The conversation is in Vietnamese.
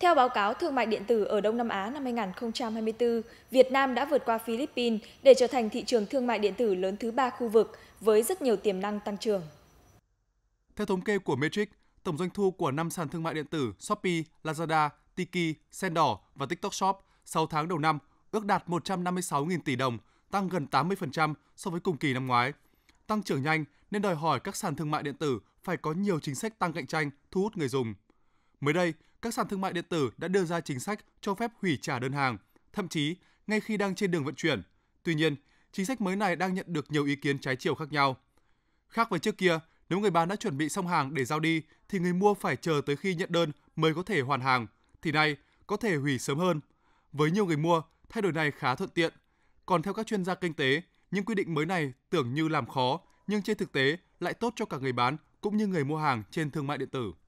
Theo báo cáo thương mại điện tử ở Đông Nam Á năm 2024, Việt Nam đã vượt qua Philippines để trở thành thị trường thương mại điện tử lớn thứ ba khu vực với rất nhiều tiềm năng tăng trưởng. Theo thống kê của Metric, tổng doanh thu của năm sàn thương mại điện tử Shopee, Lazada, Tiki, Sendor và TikTok Shop 6 tháng đầu năm ước đạt 156.000 tỷ đồng, tăng gần 80% so với cùng kỳ năm ngoái. Tăng trưởng nhanh nên đòi hỏi các sàn thương mại điện tử phải có nhiều chính sách tăng cạnh tranh, thu hút người dùng – Mới đây, các sàn thương mại điện tử đã đưa ra chính sách cho phép hủy trả đơn hàng, thậm chí ngay khi đang trên đường vận chuyển. Tuy nhiên, chính sách mới này đang nhận được nhiều ý kiến trái chiều khác nhau. Khác với trước kia, nếu người bán đã chuẩn bị xong hàng để giao đi thì người mua phải chờ tới khi nhận đơn mới có thể hoàn hàng, thì nay có thể hủy sớm hơn. Với nhiều người mua, thay đổi này khá thuận tiện. Còn theo các chuyên gia kinh tế, những quy định mới này tưởng như làm khó nhưng trên thực tế lại tốt cho cả người bán cũng như người mua hàng trên thương mại điện tử.